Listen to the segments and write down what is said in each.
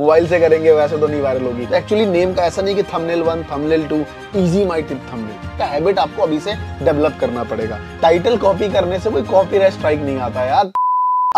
mobile से करेंगे वैसे तो नहीं वायरल होगी एक्चुअली नेम का ऐसा नहीं कि thumbnail one thumbnail two easy my tip thumbnail का हैबिट आपको अभी से डेवलप करना पड़ेगा टाइटल कॉपी करने से कोई कॉपी स्ट्राइक नहीं आता यार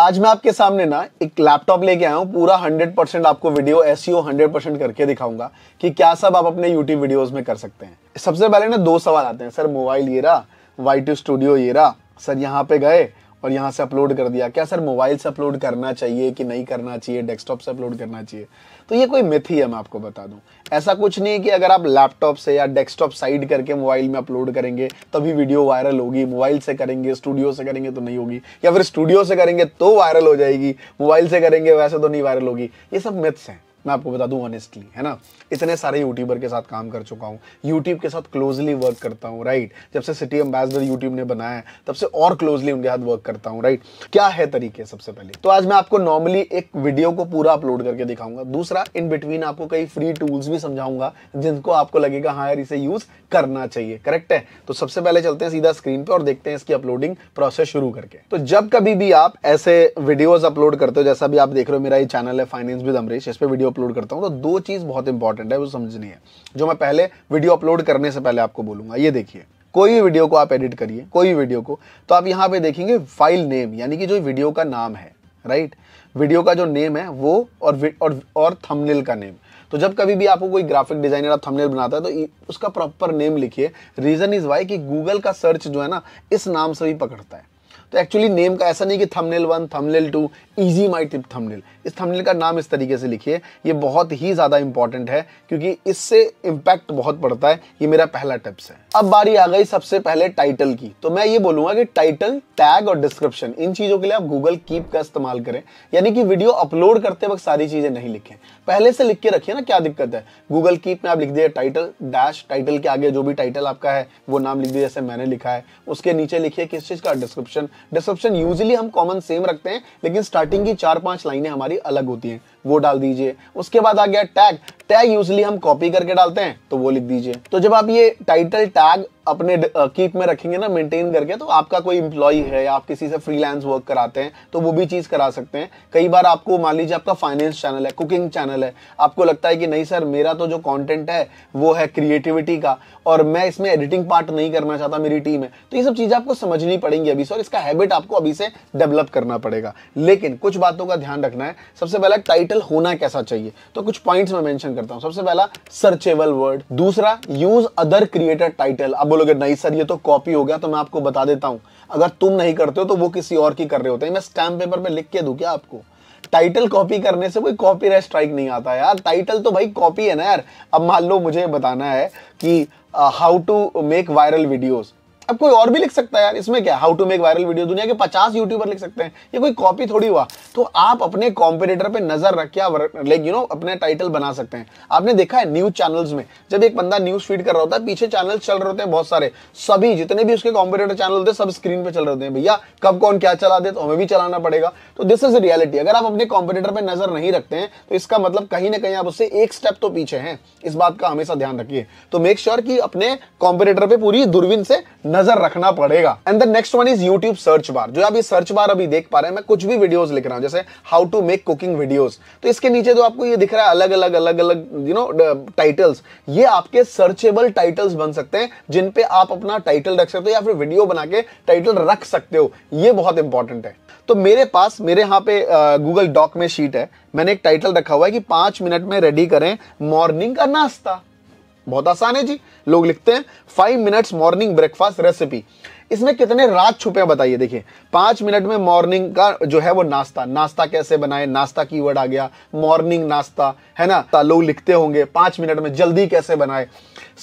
आज मैं आपके सामने ना एक लैपटॉप लेके आया हूँ पूरा 100% आपको वीडियो एस 100% करके दिखाऊंगा कि क्या सब आप अपने यूट्यूब वीडियोस में कर सकते हैं सबसे पहले ना दो सवाल आते हैं सर मोबाइल ये रहा वाई स्टूडियो ये रहा सर यहाँ पे गए और यहाँ से अपलोड कर दिया क्या सर मोबाइल से अपलोड करना चाहिए कि नहीं करना चाहिए डेस्कटॉप से अपलोड करना चाहिए तो ये कोई मिथ ही है मैं आपको बता दूँ ऐसा कुछ नहीं है कि अगर आप लैपटॉप से या डेस्कटॉप साइड करके मोबाइल में अपलोड करेंगे तभी वीडियो वायरल होगी मोबाइल से करेंगे स्टूडियो से करेंगे तो नहीं होगी या फिर स्टूडियो से करेंगे तो वायरल हो जाएगी मोबाइल से करेंगे वैसे तो नहीं वायरल होगी ये सब मिथ्स हैं मैं आपको बता दूं ऑनेस्टली है ना इतने सारे यूट्यूबर के साथ काम कर चुका हूँ यूट्यूब के साथ क्लोजली वर्क करता हूँ राइट जब से सिटी एम्बेसडर यूट्यूब ने बनाया है तब से और क्लोजली उनके साथ वर्क करता हूँ राइट क्या है तरीके सबसे पहले तो आज मैं आपको नॉर्मली एक वीडियो को पूरा अपलोड करके दिखाऊंगा दूसरा इन बिटवीन आपको कई फ्री टूल्स भी समझाऊंगा जिनको आपको लगेगा हाँ यार इसे यूज करना चाहिए करेक्ट है तो सबसे पहले चलते हैं सीधा स्क्रीन पे और देखते हैं इसकी अपलोडिंग प्रोसेस शुरू करके तो जब कभी भी आप ऐसे वीडियोज अपलोड करते हो जैसा भी आप देख रहे हो मेरा ये चैनल है फाइनेंस विद अमरीश इस पर वीडियो वीडियो अपलोड करता हूँ तो दो चीज़ बहुत इंपॉर्टेंट है वो समझनी है जो मैं पहले वीडियो अपलोड करने से पहले आपको बोलूंगा ये देखिए कोई भी वीडियो को आप एडिट करिए कोई भी वीडियो को तो आप यहाँ पे देखेंगे फाइल नेम यानी कि जो वीडियो का नाम है राइट वीडियो का जो नेम है वो और और और थंबनेल का नेम तो जब कभी भी आपको कोई ग्राफिक डिजाइनर आप थंबनेल बनाता है तो उसका प्रॉपर नेम लिखिए रीजन इज वाई कि गूगल का सर्च जो है ना इस नाम से भी पकड़ता है तो एक्चुअली नेम का ऐसा नहीं कि thumbnail one thumbnail two easy my tip thumbnail इस थंबनेल का नाम इस तरीके से लिखिए ये बहुत ही ज़्यादा इंपॉर्टेंट है क्योंकि इससे इम्पैक्ट बहुत पड़ता है ये मेरा पहला टिप्स है अब बारी आ गई सबसे पहले टाइटल की तो मैं ये बोलूंगा कि टाइटल टैग और डिस्क्रिप्शन इन चीज़ों के लिए आप गूगल कीप का इस्तेमाल करें यानी कि वीडियो अपलोड करते वक्त सारी चीज़ें नहीं लिखें पहले से लिख के रखिए ना क्या दिक्कत है गूगल कीप में आप लिख दिए टाइटल डैश टाइटल के आगे जो भी टाइटल आपका है वो नाम लिख दिया जैसे मैंने लिखा है उसके नीचे लिखिए किस चीज़ का डिस्क्रिप्शन डिस्क्रिप्शन यूजली हम कॉमन सेम रखते हैं लेकिन स्टार्टिंग की चार पांच लाइनें हमारी अलग होती हैं वो डाल दीजिए उसके बाद आ गया टैग टैग यूजली हम कॉपी करके डालते हैं तो वो लिख दीजिए तो जब आप ये टाइटल टैग अपने कीप में रखेंगे ना मेंटेन करके तो आपका कोई इंप्लॉई है या आप किसी से फ्रीलांस वर्क कराते हैं तो वो भी चीज़ करा सकते हैं कई बार आपको मान लीजिए आपका फाइनेंस चैनल है कुकिंग चैनल है आपको लगता है कि नहीं सर मेरा तो जो कंटेंट है वो है क्रिएटिविटी का और मैं इसमें एडिटिंग पार्ट नहीं करना चाहता मेरी टीम है तो ये सब चीज़ें आपको समझनी पड़ेंगी अभी से और इसका हैबिट आपको अभी से डेवलप करना पड़ेगा लेकिन कुछ बातों का ध्यान रखना है सबसे पहला टाइटल होना कैसा चाहिए तो कुछ पॉइंट्स में मैंशन करता हूं सबसे पहला सर्चेबल वर्ड दूसरा यूज अदर क्रिएटर टाइटल आप बोलोगे नहीं सर ये तो कॉपी हो गया तो मैं आपको बता देता हूं अगर तुम नहीं करते हो तो वो किसी और की कर रहे होते हैं मैं स्टैम्प पेपर में लिख के दू क्या आपको टाइटल कॉपी करने से कोई कॉपी स्ट्राइक नहीं आता यार टाइटल तो भाई कॉपी है ना यार अब मान लो मुझे बताना है कि how to make viral videos अब कोई और भी लिख सकता है यार इसमें क्या how to make viral video दुनिया के पचास यूट्यूबर लिख सकते हैं ये कोई कॉपी थोड़ी हुआ तो आप अपने कॉम्पिटेटर पे नजर रख के लाइक यू नो अपने टाइटल बना सकते हैं आपने देखा है न्यूज चैनल्स में जब एक बंदा न्यूज फीड कर रहा होता है पीछे चैनल चल रहे होते हैं बहुत सारे सभी जितने भी उसके कॉम्पिटेटर चैनल होते हैं सब स्क्रीन पर चल रहे होते हैं भैया कब कौन क्या चला दे तो हमें भी चलाना पड़ेगा तो दिस इज रियलिटी अगर आप अपने कॉम्पिटेटर पर नजर नहीं रखते हैं तो इसका मतलब कहीं ना कहीं आप उससे एक स्टेप तो पीछे हैं इस बात का हमेशा ध्यान रखिए तो मेक श्योर sure कि अपने कॉम्पिटेटर पर पूरी दूरबीन से नजर रखना पड़ेगा and the next one is YouTube search bar जो आप ये सर्च बार अभी देख पा रहे हैं मैं कुछ भी वीडियोस लिख रहा हूँ जैसे how to make cooking videos तो इसके नीचे जो आपको ये दिख रहा है अलग अलग अलग अलग यू नो टाइटल्स ये आपके सर्चेबल टाइटल्स बन सकते हैं जिन पे आप अपना टाइटल रख सकते हो या फिर वीडियो बना के टाइटल रख सकते हो ये बहुत इंपॉर्टेंट है तो मेरे पास मेरे यहाँ पे गूगल डॉक में शीट है मैंने एक टाइटल रखा हुआ है कि पांच मिनट में रेडी करें मॉर्निंग का नाश्ता बहुत आसान है जी लोग लिखते हैं five minutes morning breakfast recipe इसमें कितने रात छुपे हैं बताइए देखिए पांच मिनट में मॉर्निंग का जो है वो नाश्ता नाश्ता कैसे बनाए नाश्ता की वर्ड आ गया मॉर्निंग नाश्ता है ना लोग लिखते होंगे पांच मिनट में जल्दी कैसे बनाए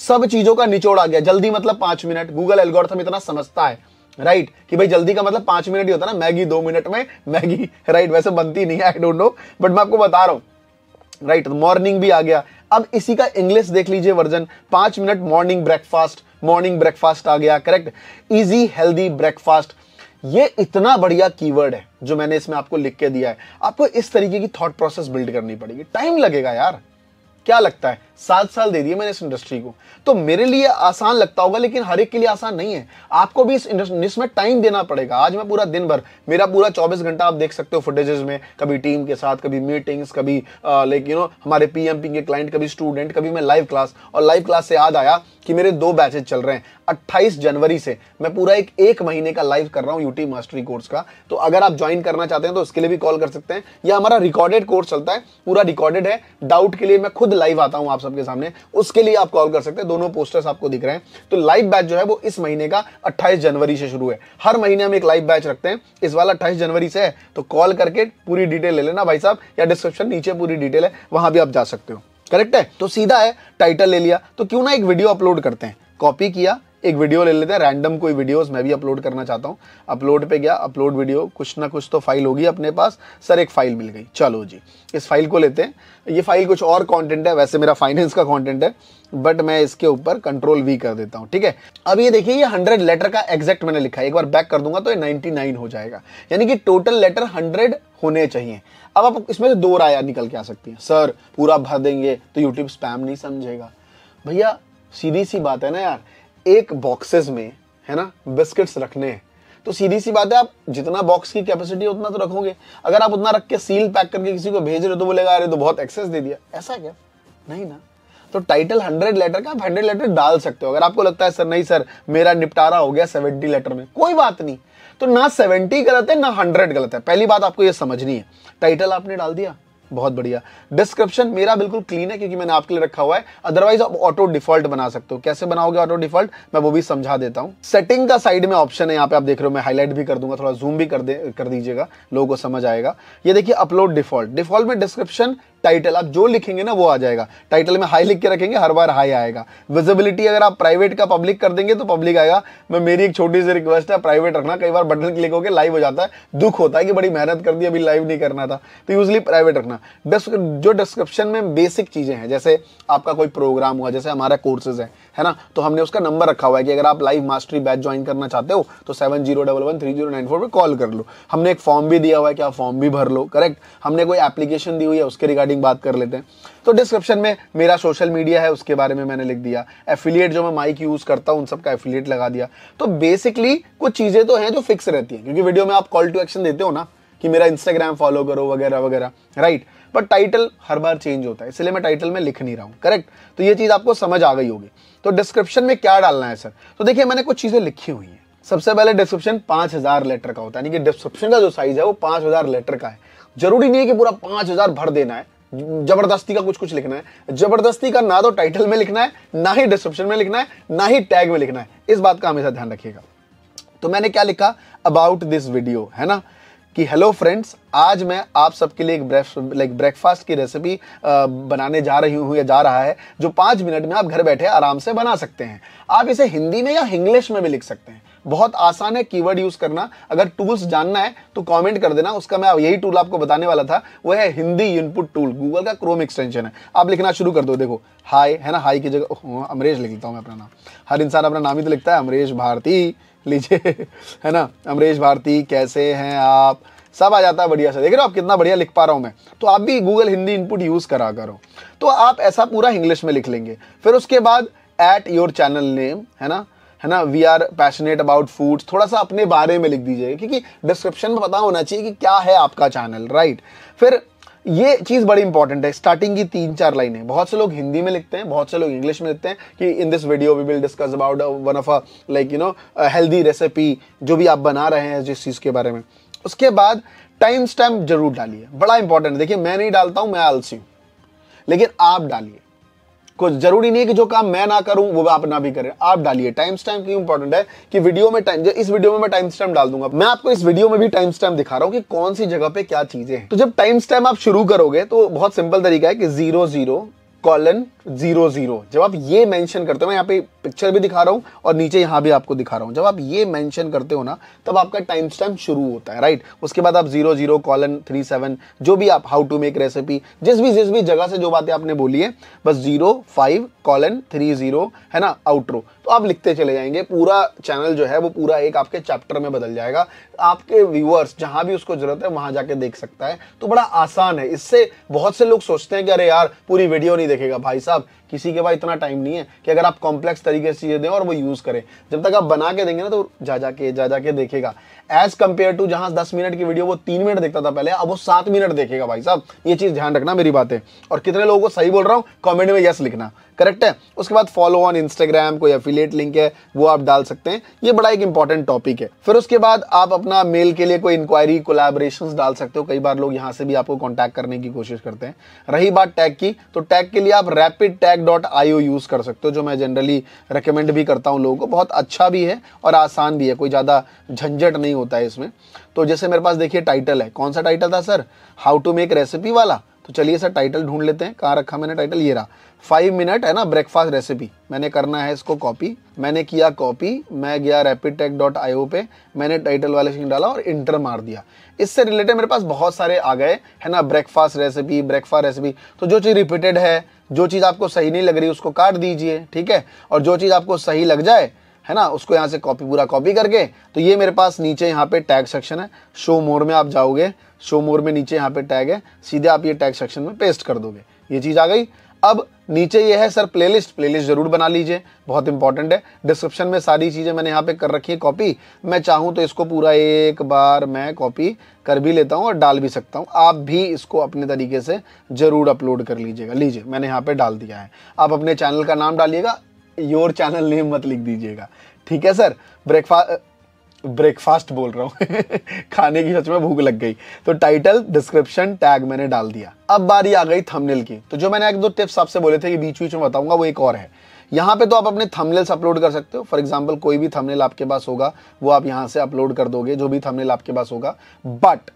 सब चीज़ों का निचोड़ आ गया जल्दी मतलब पांच मिनट गूगल एल्गोरिथम इतना समझता है राइट right, कि भाई जल्दी का मतलब पांच मिनट ही होता है ना मैगी दो मिनट में मैगी राइट right, वैसे बनती नहीं है आई डोंट नो बट मैं आपको बता रहा हूं राइट मॉर्निंग भी आ गया अब इसी का इंग्लिश देख लीजिए वर्जन पांच minute morning breakfast morning breakfast आ गया करेक्ट इजी हेल्दी ब्रेकफास्ट ये इतना बढ़िया कीवर्ड है जो मैंने इसमें आपको लिख के दिया है आपको इस तरीके की थॉट प्रोसेस बिल्ड करनी पड़ेगी टाइम लगेगा यार क्या लगता है सात साल दे दिए मैंने इस इंडस्ट्री को तो मेरे लिए आसान लगता होगा लेकिन हर एक के लिए आसान नहीं है आपको भी इस इसमें टाइम देना पड़ेगा आज मैं पूरा दिन भर मेरा पूरा 24 घंटा आप देख सकते हो फुटेजेस में कभी टीम के साथ कभी मीटिंग्स कभी लाइक यू नो हमारे पीएमपी के क्लाइंट कभी स्टूडेंट कभी मैं लाइव क्लास और लाइव क्लास से याद आया कि मेरे दो बैचेज चल रहे हैं अट्ठाईस जनवरी से मैं पूरा एक एक महीने का लाइव कर रहा हूँ यूटी मास्टरी कोर्स का तो अगर आप ज्वाइन करना चाहते हैं तो उसके लिए भी कॉल कर सकते हैं या हमारा रिकॉर्डेड कोर्स चलता है पूरा रिकॉर्डेड है डाउट के लिए मैं खुद लाइव आता हूं आप सबके सामने उसके लिए आप कॉल कर सकते हैं दोनों पोस्टर्स आपको दिख रहे हैं तो लाइव बैच जो है वो इस महीने का अट्ठाईस जनवरी से शुरू है हर महीने हम एक लाइव बैच रखते हैं इस वाला अट्ठाईस जनवरी से है तो कॉल करके पूरी डिटेल ले लेना भाई साहब या डिस्क्रिप्शन नीचे पूरी डिटेल है वहां भी आप जा सकते हो करेक्ट है तो सीधा है टाइटल ले लिया तो क्यों ना एक वीडियो अपलोड करते हैं कॉपी किया एक वीडियो ले लेते हैं रैंडम कोई वीडियोस मैं भी अपलोड करना चाहता हूँ अपलोड पे गया अपलोड वीडियो कुछ ना कुछ तो फाइल होगी अपने पास सर एक फाइल मिल गई चलो जी इस फाइल को लेते हैं ये फाइल कुछ और कंटेंट है वैसे मेरा फाइनेंस का कंटेंट है बट मैं इसके ऊपर कंट्रोल वी कर देता हूँ ठीक है अब ये देखिए ये हंड्रेड लेटर का एग्जैक्ट मैंने लिखा है एक बार बैक कर दूंगा तो ये नाइनटी हो जाएगा यानी कि टोटल लेटर हंड्रेड होने चाहिए अब आप इसमें से दो राय निकल के आ सकती है सर पूरा भर देंगे तो यूट्यूब स्पैम नहीं समझेगा भैया सीधी सी बात है ना यार एक बॉक्सेस में है ना बिस्किट्स रखने हैं तो सीधी सी बात है आप जितना बॉक्स की कैपेसिटी उतना तो रखोगे अगर आप उतना रख के सील पैक करके किसी को भेज रहे हो तो बोलेगा अरे तो बहुत एक्सेस दे दिया ऐसा क्या नहीं ना तो टाइटल हंड्रेड लेटर का आप हंड्रेड लेटर डाल सकते हो अगर आपको लगता है सर नहीं सर मेरा निपटारा हो गया सेवेंटी लेटर में कोई बात नहीं तो ना सेवेंटी गलत है ना हंड्रेड गलत है पहली बात आपको यह समझनी है टाइटल आपने डाल दिया बहुत बढ़िया डिस्क्रिप्शन मेरा बिल्कुल क्लीन है क्योंकि मैंने आपके लिए रखा हुआ है अदरवाइज आप ऑटो डिफॉल्ट बना सकते हो कैसे बनाओगे ऑटो डिफॉल्ट मैं वो भी समझा देता हूँ सेटिंग का साइड में ऑप्शन है यहाँ पे आप देख रहे हो मैं हाईलाइट भी कर दूंगा थोड़ा जूम भी कर दे कर दीजिएगा लोगों को समझ आएगा ये देखिए अपलोड डिफॉल्ट डिफॉल्ट में डिस्क्रिप्शन टाइटल आप जो लिखेंगे ना वो आ जाएगा टाइटल में हाई लिख के रखेंगे हर बार हाई आएगा विजिबिलिटी अगर आप प्राइवेट का पब्लिक कर देंगे तो पब्लिक आएगा मैं मेरी एक छोटी सी रिक्वेस्ट है प्राइवेट रखना कई बार बटन क्लिक होकर लाइव हो जाता है दुख होता है कि बड़ी मेहनत कर दी अभी लाइव नहीं करना था तो यूजली प्राइवेट रखना जो डिस्क्रिप्शन में बेसिक चीज़ें हैं जैसे आपका कोई प्रोग्राम हुआ जैसे हमारा कोर्सेज है है ना तो हमने उसका नंबर रखा हुआ है कि अगर आप लाइव मास्टरी बैच ज्वाइन करना चाहते हो तो seven zero double one three zero nine four पर कॉल कर लो हमने एक फॉर्म भी दिया हुआ है कि आप फॉर्म भी भर लो करेक्ट हमने कोई एप्लीकेशन दी हुई है उसके रिगार्डिंग बात कर लेते हैं तो डिस्क्रिप्शन में मेरा सोशल मीडिया है उसके बारे में मैंने लिख दिया एफिलिएट जो मैं माइक यूज़ करता हूँ उन सबका एफिलिएट लगा दिया तो बेसिकली कुछ चीज़ें तो हैं जो फिक्स रहती हैं क्योंकि वीडियो में आप कॉल टू एक्शन देते हो ना कि मेरा इंस्टाग्राम फॉलो करो वगैरह वगैरह राइट बट टाइटल हर बार चेंज होता है इसलिए मैं टाइटल में लिख नहीं रहा हूँ करेक्ट तो ये चीज़ आपको समझ आ गई होगी तो डिस्क्रिप्शन में क्या डालना है सर तो देखिए मैंने कुछ चीज़ें लिखी हुई हैं सबसे पहले डिस्क्रिप्शन पांच हज़ार लेटर का होता है यानी कि डिस्क्रिप्शन का जो साइज़ है वो पांच हज़ार लेटर का है जरूरी नहीं है कि पूरा पांच हज़ार भर देना है जबरदस्ती का कुछ कुछ लिखना है जबरदस्ती का ना तो टाइटल में लिखना है ना ही डिस्क्रिप्शन में लिखना है ना ही टैग में लिखना है इस बात का हमेशा ध्यान रखिएगा तो मैंने क्या लिखा अबाउट दिस वीडियो है ना कि हेलो फ्रेंड्स आज मैं आप सबके लिए एक लाइक ब्रेकफास्ट की रेसिपी बनाने जा रही हूँ या जा रहा है जो पाँच मिनट में आप घर बैठे आराम से बना सकते हैं आप इसे हिंदी में या इंग्लिश में भी लिख सकते हैं बहुत आसान है कीवर्ड यूज़ करना अगर टूल्स जानना है तो कमेंट कर देना उसका मैं यही टूल आपको बताने वाला था वह है हिंदी इनपुट टूल गूगल का क्रोम एक्सटेंशन है आप लिखना शुरू कर दो देखो हाय है ना हाय की जगह अमरेश लिख लेता हूँ मैं अपना नाम हर इंसान अपना नाम ही तो लिखता है अमरेश भारती लीजिए है ना अमरीश भारती कैसे हैं आप सब आ जाता है बढ़िया से देख रहे हो आप कितना बढ़िया लिख पा रहा हूँ मैं तो आप भी गूगल हिंदी इनपुट यूज़ करा करो तो आप ऐसा पूरा इंग्लिश में लिख लेंगे फिर उसके बाद एट योर चैनल नेम है ना है ना we are passionate about food थोड़ा सा अपने बारे में लिख दीजिएगा क्योंकि डिस्क्रिप्शन में पता होना चाहिए कि क्या है आपका चैनल राइट फिर ये चीज़ बड़ी इंपॉर्टेंट है स्टार्टिंग की तीन चार लाइनें बहुत से लोग हिंदी में लिखते हैं बहुत से लोग इंग्लिश में लिखते हैं कि in this video we will discuss about one of a like you know healthy recipe जो भी आप बना रहे हैं जिस चीज़ के बारे में उसके बाद टाइम स्टैम्प जरूर डालिए बड़ा इंपॉर्टेंट देखिए मैं नहीं डालता हूं मैं आलसी हूं लेकिन आप डालिए कुछ जरूरी नहीं है कि जो काम मैं ना करूं वो आप ना भी करें आप डालिए टाइम स्टैम्प क्यों इंपॉर्टेंट है कि वीडियो में टाइम इस वीडियो में मैं टाइम स्टैम्प डाल दूंगा मैं आपको इस वीडियो में भी टाइम स्टैम्प दिखा रहा हूं कि कौन सी जगह पे क्या चीजें हैं तो जब टाइम स्टैम्प आप शुरू करोगे तो बहुत सिंपल तरीका है कि zero zero colon zero zero जब आप ये मेंशन करते हो मैं यहाँ पे पिक्चर भी दिखा रहा हूँ और नीचे यहाँ भी आपको दिखा रहा हूँ जब आप ये मेंशन करते हो ना तब आपका टाइम स्टैम्प शुरू होता है राइट उसके बाद आप zero zero colon three seven जो भी आप हाउ टू मेक रेसिपी जिस भी जिस भी जगह से जो बातें आपने बोली है बस zero five colon three zero है ना आउट्रो तो आप लिखते चले जाएंगे पूरा चैनल जो है वो पूरा एक आपके चैप्टर में बदल जाएगा आपके व्यूअर्स जहाँ भी उसको जरूरत है वहाँ जाके देख सकता है तो बड़ा आसान है इससे बहुत से लोग सोचते हैं कि अरे यार पूरी वीडियो नहीं देखेगा भाई साहब किसी के पास इतना टाइम नहीं है कि अगर आप कॉम्प्लेक्स तरीके से चीज़ें दें और वो यूज़ करें जब तक आप बना के देंगे ना तो जा जाके जा जाके देखेगा एज कम्पेयर टू जहां दस मिनट की वीडियो वो तीन मिनट देखता था पहले अब वो सात मिनट देखेगा भाई साहब ये चीज़ ध्यान रखना मेरी बातें और कितने लोगों को सही बोल रहा हूँ कॉमेंट में यस लिखना करेक्ट है उसके बाद फॉलो ऑन इंस्टाग्राम कोई अफिलेट लिंक है वो आप डाल सकते हैं ये बड़ा एक इंपॉर्टेंट टॉपिक है फिर उसके बाद आप अपना मेल के लिए कोई इंक्वायरी कोलाबरेशन डाल सकते हो कई बार लोग यहाँ से भी आपको कॉन्टैक्ट करने की कोशिश करते हैं रही बात टैग की तो टैग के लिए आप rapid tag dot IO use कर सकते हो जो मैं जनरली रिकमेंड भी करता हूँ लोगों को बहुत अच्छा भी है और आसान भी है कोई ज़्यादा झंझट नहीं होता है इसमें तो जैसे मेरे पास देखिए टाइटल है कौन सा टाइटल था sir how to make recipe वाला तो चलिए सर टाइटल ढूंढ लेते हैं कहाँ रखा मैंने टाइटल ये रहा फाइव मिनट है ना ब्रेकफास्ट रेसिपी मैंने करना है इसको कॉपी मैंने किया कॉपी मैं गया रैपिड टेक डॉट आई पे मैंने टाइटल वाले सीन डाला और इंटर मार दिया इससे रिलेटेड मेरे पास बहुत सारे आ गए है ना ब्रेकफास्ट रेसिपी ब्रेकफास्ट रेसिपी तो जो चीज़ रिपीटेड है जो चीज़ आपको सही नहीं लग रही उसको काट दीजिए ठीक है और जो चीज़ आपको सही लग जाए है ना उसको यहाँ से कॉपी पूरा कॉपी करके तो ये मेरे पास नीचे यहाँ पे टैग सेक्शन है शो मोर में आप जाओगे शो मोर में नीचे यहाँ पे टैग है सीधे आप ये टैग सेक्शन में पेस्ट कर दोगे ये चीज़ आ गई अब नीचे ये है सर प्लेलिस्ट प्लेलिस्ट जरूर बना लीजिए बहुत इंपॉर्टेंट है डिस्क्रिप्शन में सारी चीज़ें मैंने यहाँ पे कर रखी है कॉपी मैं चाहूँ तो इसको पूरा एक बार मैं कॉपी कर भी लेता हूँ और डाल भी सकता हूँ आप भी इसको अपने तरीके से ज़रूर अपलोड कर लीजिएगा लीजिए मैंने यहाँ पे डाल दिया है आप अपने चैनल का नाम डालिएगा योर चैनल नेम मत लिख दीजिएगा ठीक है सर ब्रेकफास्ट ब्रेकफास्ट बोल रहा हूँ खाने की सच में भूख लग गई तो टाइटल डिस्क्रिप्शन टैग मैंने डाल दिया अब बारी आ गई थंबनेल की तो जो मैंने एक दो टिप्स आपसे बोले थे कि बीच बीच में बताऊंगा वो एक और है यहाँ पे तो आप अपने थंबनेल्स अपलोड कर सकते हो फॉर एग्जाम्पल कोई भी थंबनेल आपके पास होगा वो आप यहाँ से अपलोड कर दोगे जो भी थंबनेल आपके पास होगा बट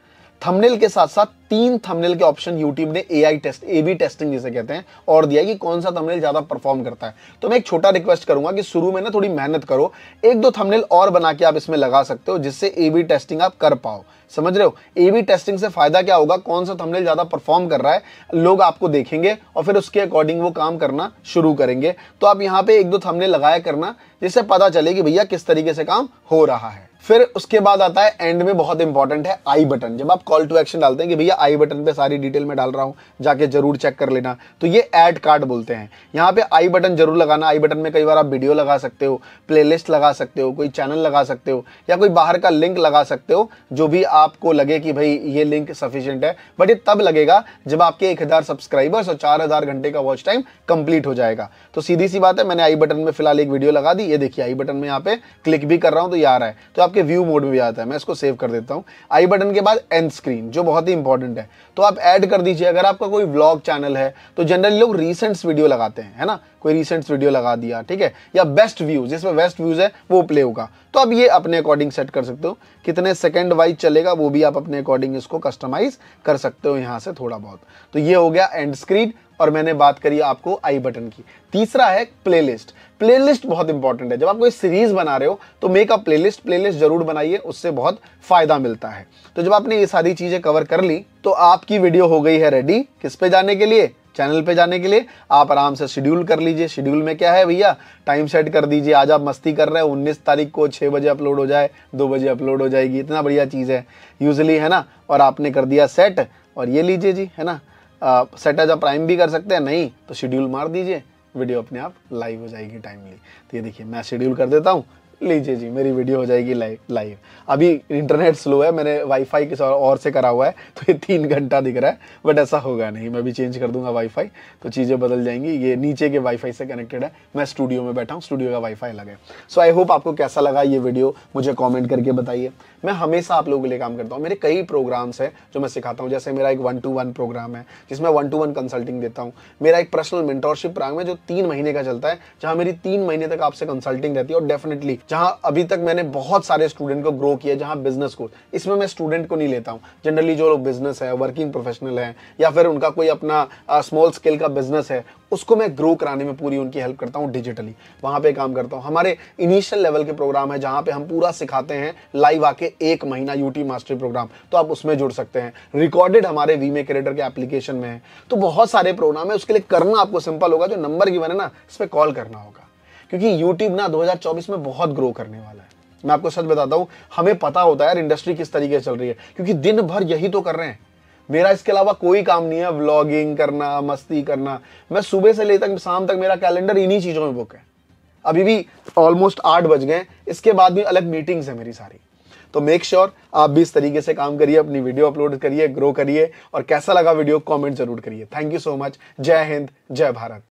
थंबनेल के साथ साथ तीन थंबनेल के ऑप्शन यूट्यूब ने एआई टेस्ट एबी टेस्टिंग जिसे कहते हैं और दिया कि कौन सा थंबनेल ज़्यादा परफॉर्म करता है तो मैं एक छोटा रिक्वेस्ट करूंगा कि शुरू में ना थोड़ी मेहनत करो एक दो थंबनेल और बना के आप इसमें लगा सकते हो जिससे एबी टेस्टिंग आप कर पाओ समझ रहे हो बी टेस्टिंग से फ़ायदा क्या होगा कौन सा थंबनेल ज़्यादा परफॉर्म कर रहा है लोग आपको देखेंगे और फिर उसके अकॉर्डिंग वो काम करना शुरू करेंगे तो आप यहाँ पे एक दो थंबनेल लगाया करना जिससे पता चले कि भैया किस तरीके से काम हो रहा है फिर उसके बाद आता है एंड में बहुत इंपॉर्टेंट है आई बटन जब आप कॉल टू एक्शन डालते हैं कि भैया आई बटन पे सारी डिटेल में डाल रहा हूं जाके जरूर चेक कर लेना तो ये एड कार्ड बोलते हैं यहाँ पे आई बटन जरूर लगाना आई बटन में कई बार आप वीडियो लगा सकते हो प्लेलिस्ट लगा सकते हो कोई चैनल लगा सकते हो या कोई बाहर का लिंक लगा सकते हो जो भी आपको लगे कि भाई ये लिंक सफिशियंट है बट ये तब लगेगा जब आपके एक सब्सक्राइबर्स और चार घंटे का वॉच टाइम कंप्लीट हो जाएगा तो सीधी सी बात है मैंने आई बटन में फिलहाल एक वीडियो लगा दी ये देखिए आई बटन में यहाँ पे क्लिक भी कर रहा हूँ तो ये आ रहा है तो आपके व्यू मोड में भी आता है मैं इसको सेव कर देता हूँ आई बटन के बाद एंड स्क्रीन जो बहुत ही इंपॉर्टेंट है तो आप ऐड कर दीजिए अगर आपका कोई व्लॉग चैनल है तो जनरली लोग रिसेंट्स वीडियो लगाते हैं है ना कोई रिसेंट वीडियो लगा दिया ठीक है या बेस्ट व्यूज जिसमें बेस्ट व्यूज है वो प्ले होगा तो अब ये अपने अकॉर्डिंग सेट कर सकते हो कितने सेकेंड वाइज चलेगा वो भी आप अपने अकॉर्डिंग इसको कस्टमाइज कर सकते हो यहाँ से थोड़ा बहुत तो ये हो गया एंड स्क्रीन और मैंने बात करी आपको आई बटन की तीसरा है प्लेलिस्ट प्लेलिस्ट बहुत इंपॉर्टेंट है जब आप कोई सीरीज बना रहे हो तो मेक अ प्लेलिस्ट प्लेलिस्ट जरूर बनाइए उससे बहुत फायदा मिलता है तो जब आपने ये सारी चीजें कवर कर ली तो आपकी वीडियो हो गई है रेडी किस पे जाने के लिए चैनल पे जाने के लिए आप आराम से शेड्यूल कर लीजिए शेड्यूल में क्या है भैया टाइम सेट कर दीजिए आज आप मस्ती कर रहे हो उन्नीस तारीख को छः बजे अपलोड हो जाए दो बजे अपलोड हो जाएगी इतना बढ़िया चीज़ है यूजली है ना और आपने कर दिया सेट और ये लीजिए जी है ना सेट एज अ प्राइम भी कर सकते हैं नहीं तो शेड्यूल मार दीजिए वीडियो अपने आप लाइव हो जाएगी टाइमली तो ये देखिए मैं शेड्यूल कर देता हूँ लीजिए जी मेरी वीडियो हो जाएगी लाइव लाइव अभी इंटरनेट स्लो है मैंने वाईफाई के और से करा हुआ है तो ये तीन घंटा दिख रहा है बट ऐसा होगा नहीं मैं भी चेंज कर दूंगा वाईफाई तो चीज़ें बदल जाएंगी ये नीचे के वाईफाई से कनेक्टेड है मैं स्टूडियो में बैठा हूँ स्टूडियो का वाईफाई अलग है सो आई होप आपको कैसा लगा ये वीडियो मुझे कॉमेंट करके बताइए मैं हमेशा आप लोगों के लिए काम करता हूँ मेरे कई प्रोग्राम्स हैं जो मैं सिखाता हूँ जैसे मेरा एक वन टू वन प्रोग्राम है जिसमें वन टू वन कंसल्टिंग देता हूँ मेरा एक पर्सनल मेंटोरशिप प्रोग्राम है जो तीन महीने का चलता है जहाँ मेरी तीन महीने तक आपसे कंसल्टिंग रहती है और डेफिनेटली जहां अभी तक मैंने बहुत सारे स्टूडेंट को ग्रो किया जहां बिजनेस कोर्स इसमें मैं स्टूडेंट को नहीं लेता हूं जनरली जो लोग बिजनेस है वर्किंग प्रोफेशनल है या फिर उनका कोई अपना स्मॉल स्केल का बिजनेस है उसको मैं ग्रो कराने में पूरी उनकी हेल्प करता हूँ डिजिटली वहाँ पे काम करता हूँ हमारे इनिशियल लेवल के प्रोग्राम है जहाँ पे हम पूरा सिखाते हैं लाइव आके एक महीना यूटी मास्टरी प्रोग्राम तो आप उसमें जुड़ सकते हैं रिकॉर्डेड हमारे वीमे क्रिएटर के एप्लीकेशन में है तो बहुत सारे प्रोग्राम है उसके लिए करना आपको सिंपल होगा जो नंबर की है ना इस पर कॉल करना होगा क्योंकि यूट्यूब ना 2024 में बहुत ग्रो करने वाला है मैं आपको सच बताता हूं हमें पता होता है यार इंडस्ट्री किस तरीके से चल रही है क्योंकि दिन भर यही तो कर रहे हैं मेरा इसके अलावा कोई काम नहीं है व्लॉगिंग करना मस्ती करना मैं सुबह से ले तक शाम तक मेरा कैलेंडर इन्हीं चीज़ों में बुक है अभी भी ऑलमोस्ट आठ बज गए इसके बाद भी अलग मीटिंग्स है मेरी सारी तो मेक श्योर sure आप भी इस तरीके से काम करिए अपनी वीडियो अपलोड करिए ग्रो करिए और कैसा लगा वीडियो कमेंट जरूर करिए थैंक यू सो मच जय हिंद जय भारत